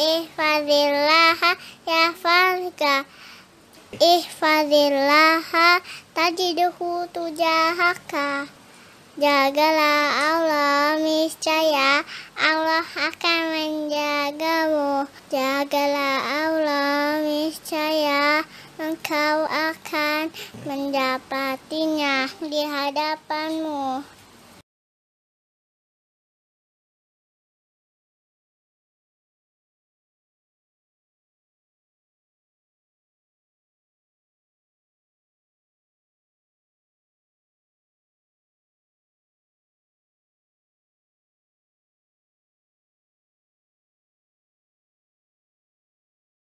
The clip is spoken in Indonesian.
ihfadillaha yahfazka ihfadillaha tajiduhu tujahaka jagalah Allah miscaya Allah akan menjagamu jagalah Allah miscaya engkau akan mendapatinya di hadapanmu